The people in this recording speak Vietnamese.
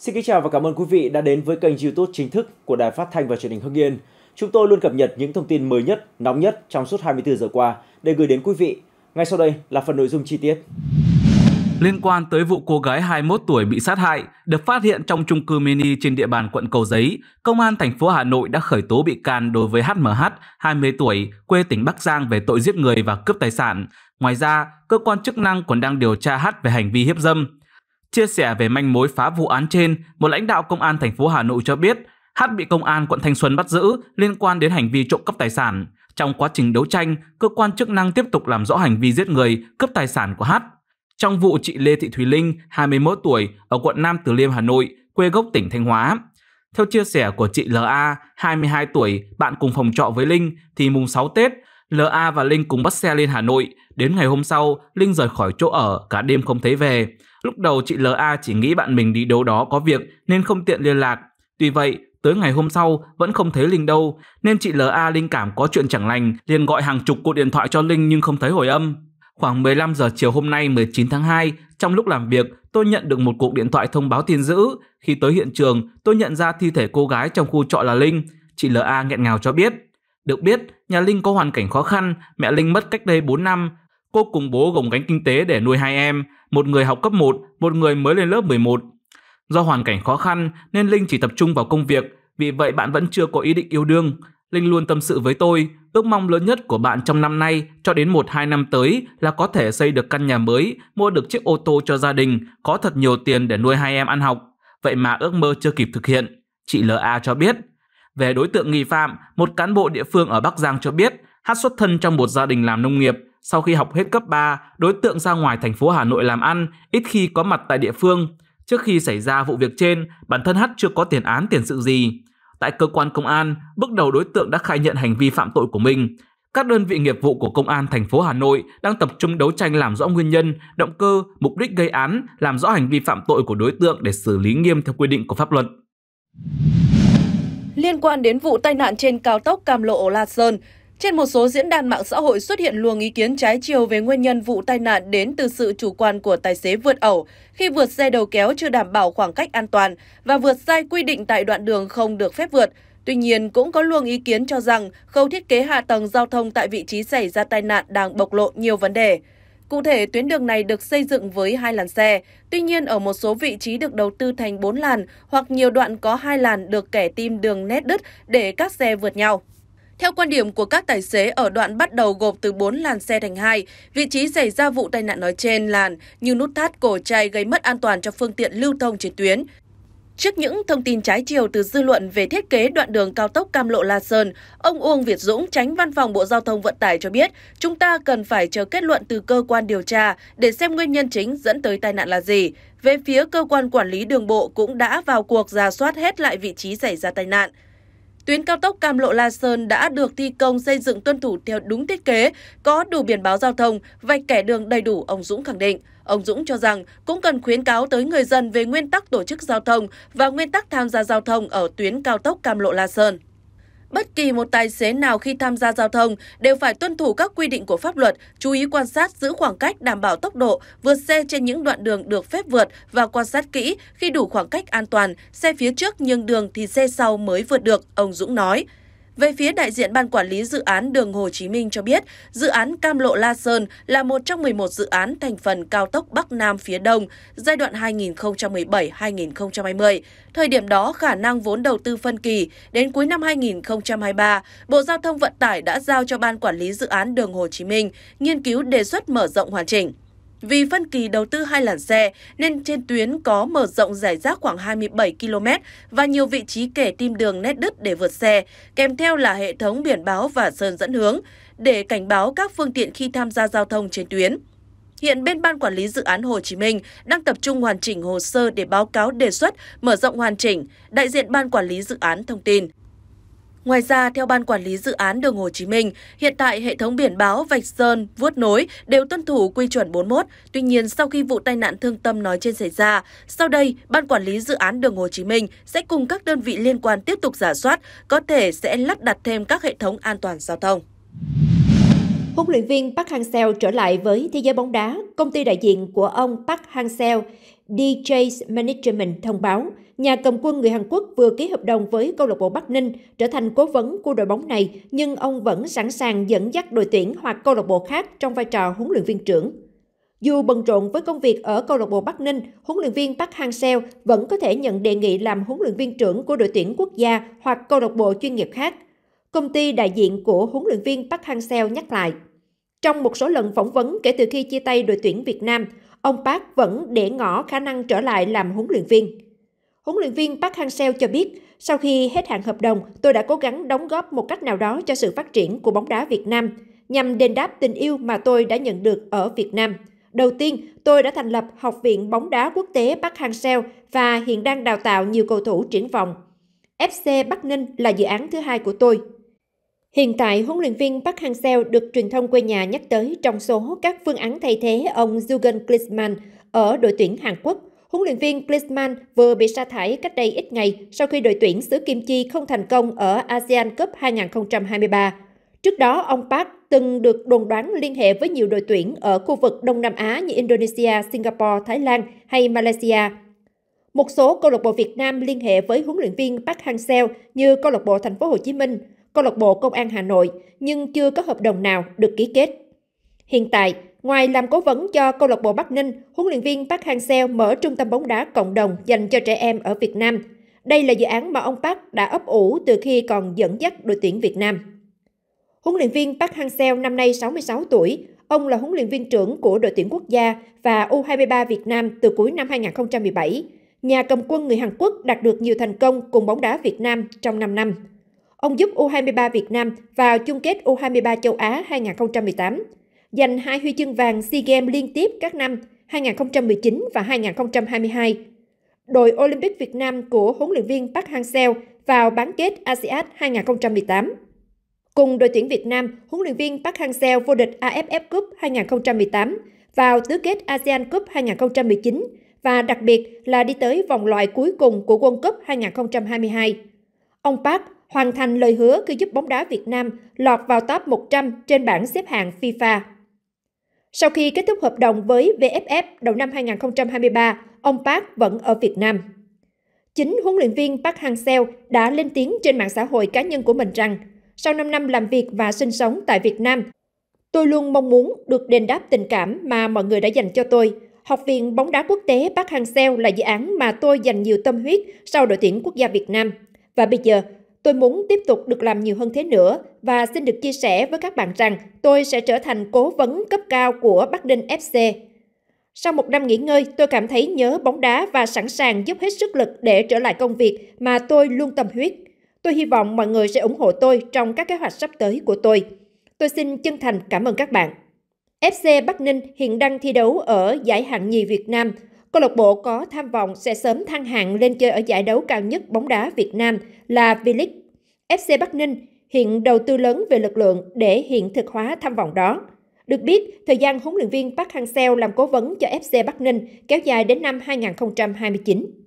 Xin kính chào và cảm ơn quý vị đã đến với kênh YouTube chính thức của Đài Phát thanh và Truyền hình Hưng Yên. Chúng tôi luôn cập nhật những thông tin mới nhất, nóng nhất trong suốt 24 giờ qua để gửi đến quý vị. Ngay sau đây là phần nội dung chi tiết. Liên quan tới vụ cô gái 21 tuổi bị sát hại được phát hiện trong chung cư mini trên địa bàn quận Cầu Giấy, công an thành phố Hà Nội đã khởi tố bị can đối với HMH, 20 tuổi, quê tỉnh Bắc Giang về tội giết người và cướp tài sản. Ngoài ra, cơ quan chức năng còn đang điều tra H về hành vi hiếp dâm. Chia sẻ về manh mối phá vụ án trên, một lãnh đạo công an thành phố Hà Nội cho biết Hát bị công an quận Thanh Xuân bắt giữ liên quan đến hành vi trộm cắp tài sản. Trong quá trình đấu tranh, cơ quan chức năng tiếp tục làm rõ hành vi giết người, cướp tài sản của Hát. Trong vụ chị Lê Thị Thùy Linh, 21 tuổi, ở quận Nam Từ Liêm, Hà Nội, quê gốc tỉnh Thanh Hóa. Theo chia sẻ của chị L.A, 22 tuổi, bạn cùng phòng trọ với Linh, thì mùng 6 Tết, L.A và Linh cùng bắt xe lên Hà Nội. Đến ngày hôm sau, Linh rời khỏi chỗ ở, cả đêm không thấy về. Lúc đầu chị LA chỉ nghĩ bạn mình đi đâu đó có việc nên không tiện liên lạc. Tuy vậy, tới ngày hôm sau vẫn không thấy Linh đâu, nên chị LA linh cảm có chuyện chẳng lành, liền gọi hàng chục cuộc điện thoại cho Linh nhưng không thấy hồi âm. Khoảng 15 giờ chiều hôm nay 19 tháng 2, trong lúc làm việc, tôi nhận được một cuộc điện thoại thông báo tin giữ. Khi tới hiện trường, tôi nhận ra thi thể cô gái trong khu trọ là Linh. Chị LA nghẹn ngào cho biết. Được biết, nhà Linh có hoàn cảnh khó khăn, mẹ Linh mất cách đây 4 năm, Cô cùng bố gồng gánh kinh tế để nuôi hai em, một người học cấp 1, một người mới lên lớp 11. Do hoàn cảnh khó khăn nên Linh chỉ tập trung vào công việc, vì vậy bạn vẫn chưa có ý định yêu đương. Linh luôn tâm sự với tôi, ước mong lớn nhất của bạn trong năm nay cho đến 1-2 năm tới là có thể xây được căn nhà mới, mua được chiếc ô tô cho gia đình, có thật nhiều tiền để nuôi hai em ăn học. Vậy mà ước mơ chưa kịp thực hiện, chị l a cho biết. Về đối tượng nghi phạm, một cán bộ địa phương ở Bắc Giang cho biết, hát xuất thân trong một gia đình làm nông nghiệp, sau khi học hết cấp 3, đối tượng ra ngoài thành phố Hà Nội làm ăn, ít khi có mặt tại địa phương. Trước khi xảy ra vụ việc trên, bản thân Hắt chưa có tiền án tiền sự gì. Tại cơ quan công an, bước đầu đối tượng đã khai nhận hành vi phạm tội của mình. Các đơn vị nghiệp vụ của công an thành phố Hà Nội đang tập trung đấu tranh làm rõ nguyên nhân, động cơ, mục đích gây án, làm rõ hành vi phạm tội của đối tượng để xử lý nghiêm theo quy định của pháp luật. Liên quan đến vụ tai nạn trên cao tốc Cam Lộ La Sơn, trên một số diễn đàn mạng xã hội xuất hiện luồng ý kiến trái chiều về nguyên nhân vụ tai nạn đến từ sự chủ quan của tài xế vượt ẩu khi vượt xe đầu kéo chưa đảm bảo khoảng cách an toàn và vượt sai quy định tại đoạn đường không được phép vượt. Tuy nhiên, cũng có luồng ý kiến cho rằng khâu thiết kế hạ tầng giao thông tại vị trí xảy ra tai nạn đang bộc lộ nhiều vấn đề. Cụ thể, tuyến đường này được xây dựng với hai làn xe. Tuy nhiên, ở một số vị trí được đầu tư thành 4 làn hoặc nhiều đoạn có hai làn được kẻ tim đường nét đứt để các xe vượt nhau. Theo quan điểm của các tài xế ở đoạn bắt đầu gộp từ 4 làn xe thành hai, vị trí xảy ra vụ tai nạn nói trên làn như nút thắt cổ chai gây mất an toàn cho phương tiện lưu thông trên tuyến. Trước những thông tin trái chiều từ dư luận về thiết kế đoạn đường cao tốc Cam Lộ La Sơn, ông Uông Việt Dũng, tránh văn phòng Bộ Giao thông Vận tải cho biết, chúng ta cần phải chờ kết luận từ cơ quan điều tra để xem nguyên nhân chính dẫn tới tai nạn là gì. Về phía cơ quan quản lý đường bộ cũng đã vào cuộc ra soát hết lại vị trí xảy ra tai nạn tuyến cao tốc Cam Lộ La Sơn đã được thi công xây dựng tuân thủ theo đúng thiết kế, có đủ biển báo giao thông, vạch kẻ đường đầy đủ, ông Dũng khẳng định. Ông Dũng cho rằng cũng cần khuyến cáo tới người dân về nguyên tắc tổ chức giao thông và nguyên tắc tham gia giao thông ở tuyến cao tốc Cam Lộ La Sơn. Bất kỳ một tài xế nào khi tham gia giao thông đều phải tuân thủ các quy định của pháp luật, chú ý quan sát giữ khoảng cách đảm bảo tốc độ, vượt xe trên những đoạn đường được phép vượt và quan sát kỹ khi đủ khoảng cách an toàn, xe phía trước nhường đường thì xe sau mới vượt được, ông Dũng nói. Về phía đại diện Ban Quản lý Dự án Đường Hồ Chí Minh cho biết, dự án Cam Lộ La Sơn là một trong 11 dự án thành phần cao tốc Bắc Nam phía Đông giai đoạn 2017-2020. Thời điểm đó, khả năng vốn đầu tư phân kỳ đến cuối năm 2023, Bộ Giao thông Vận tải đã giao cho Ban Quản lý Dự án Đường Hồ Chí Minh nghiên cứu đề xuất mở rộng hoàn chỉnh. Vì phân kỳ đầu tư hai làn xe nên trên tuyến có mở rộng giải rác khoảng 27 km và nhiều vị trí kẻ tim đường nét đứt để vượt xe, kèm theo là hệ thống biển báo và sơn dẫn hướng để cảnh báo các phương tiện khi tham gia giao thông trên tuyến. Hiện bên Ban Quản lý Dự án Hồ Chí Minh đang tập trung hoàn chỉnh hồ sơ để báo cáo đề xuất mở rộng hoàn chỉnh, đại diện Ban Quản lý Dự án thông tin. Ngoài ra, theo Ban Quản lý Dự án Đường Hồ Chí Minh, hiện tại hệ thống biển báo, vạch sơn, vuốt nối đều tuân thủ quy chuẩn 41. Tuy nhiên, sau khi vụ tai nạn thương tâm nói trên xảy ra, sau đây, Ban Quản lý Dự án Đường Hồ Chí Minh sẽ cùng các đơn vị liên quan tiếp tục giả soát, có thể sẽ lắp đặt thêm các hệ thống an toàn giao thông. Huấn luyện viên Park Hang-seo trở lại với thế giới bóng đá, công ty đại diện của ông Park Hang-seo DJ's Management thông báo, nhà cầm quân người Hàn Quốc vừa ký hợp đồng với câu lạc bộ Bắc Ninh trở thành cố vấn của đội bóng này, nhưng ông vẫn sẵn sàng dẫn dắt đội tuyển hoặc câu lạc bộ khác trong vai trò huấn luyện viên trưởng. Dù bận rộn với công việc ở câu lạc bộ Bắc Ninh, huấn luyện viên Park Hang-seo vẫn có thể nhận đề nghị làm huấn luyện viên trưởng của đội tuyển quốc gia hoặc câu lạc bộ chuyên nghiệp khác. Công ty đại diện của huấn luyện viên Park Hang-seo nhắc lại. Trong một số lần phỏng vấn kể từ khi chia tay đội tuyển Việt Nam, ông Park vẫn để ngỏ khả năng trở lại làm huấn luyện viên. Huấn luyện viên Park Hang-seo cho biết, sau khi hết hạn hợp đồng, tôi đã cố gắng đóng góp một cách nào đó cho sự phát triển của bóng đá Việt Nam, nhằm đền đáp tình yêu mà tôi đã nhận được ở Việt Nam. Đầu tiên, tôi đã thành lập Học viện bóng đá quốc tế Park Hang Seo và hiện đang đào tạo nhiều cầu thủ triển vọng. FC Bắc Ninh là dự án thứ hai của tôi. Hiện tại, huấn luyện viên Park Hang-seo được truyền thông quê nhà nhắc tới trong số các phương án thay thế ông Jurgen Klinsmann ở đội tuyển Hàn Quốc. Huấn luyện viên Klinsmann vừa bị sa thải cách đây ít ngày sau khi đội tuyển xứ Kim Chi không thành công ở ASEAN Cup 2023. Trước đó, ông Park từng được đồn đoán liên hệ với nhiều đội tuyển ở khu vực Đông Nam Á như Indonesia, Singapore, Thái Lan hay Malaysia. Một số câu lạc bộ Việt Nam liên hệ với huấn luyện viên Park Hang-seo như câu lạc bộ Thành phố Hồ Chí Minh, câu lạc bộ Công an Hà Nội nhưng chưa có hợp đồng nào được ký kết. Hiện tại, ngoài làm cố vấn cho câu lạc bộ Bắc Ninh, huấn luyện viên Park Hang-seo mở trung tâm bóng đá cộng đồng dành cho trẻ em ở Việt Nam. Đây là dự án mà ông Park đã ấp ủ từ khi còn dẫn dắt đội tuyển Việt Nam. Huấn luyện viên Park Hang-seo năm nay 66 tuổi, ông là huấn luyện viên trưởng của đội tuyển quốc gia và U23 Việt Nam từ cuối năm 2017. Nhà cầm quân người Hàn Quốc đạt được nhiều thành công cùng bóng đá Việt Nam trong 5 năm. Ông giúp U23 Việt Nam vào chung kết U23 châu Á 2018, giành hai huy chương vàng SEA Games liên tiếp các năm 2019 và 2022. Đội Olympic Việt Nam của huấn luyện viên Park Hang-seo vào bán kết ASEAN 2018. Cùng đội tuyển Việt Nam, huấn luyện viên Park Hang-seo vô địch AFF Cup 2018 vào tứ kết ASEAN Cup 2019 và đặc biệt là đi tới vòng loại cuối cùng của World Cup 2022. Ông Park hoàn thành lời hứa khi giúp bóng đá Việt Nam lọt vào top 100 trên bảng xếp hạng FIFA. Sau khi kết thúc hợp đồng với VFF đầu năm 2023, ông Park vẫn ở Việt Nam. Chính huấn luyện viên Park Hang-seo đã lên tiếng trên mạng xã hội cá nhân của mình rằng, sau 5 năm làm việc và sinh sống tại Việt Nam, tôi luôn mong muốn được đền đáp tình cảm mà mọi người đã dành cho tôi. Học viện bóng đá quốc tế Park Hang-seo là dự án mà tôi dành nhiều tâm huyết sau đội tuyển quốc gia Việt Nam. Và bây giờ, Tôi muốn tiếp tục được làm nhiều hơn thế nữa và xin được chia sẻ với các bạn rằng tôi sẽ trở thành cố vấn cấp cao của Bắc Ninh FC. Sau một năm nghỉ ngơi, tôi cảm thấy nhớ bóng đá và sẵn sàng giúp hết sức lực để trở lại công việc mà tôi luôn tâm huyết. Tôi hy vọng mọi người sẽ ủng hộ tôi trong các kế hoạch sắp tới của tôi. Tôi xin chân thành cảm ơn các bạn. FC Bắc Ninh hiện đang thi đấu ở giải hạng nhì Việt Nam – Câu lạc bộ có tham vọng sẽ sớm thăng hạng lên chơi ở giải đấu cao nhất bóng đá Việt Nam là V-League. FC Bắc Ninh hiện đầu tư lớn về lực lượng để hiện thực hóa tham vọng đó. Được biết, thời gian huấn luyện viên Park Hang-seo làm cố vấn cho FC Bắc Ninh kéo dài đến năm 2029.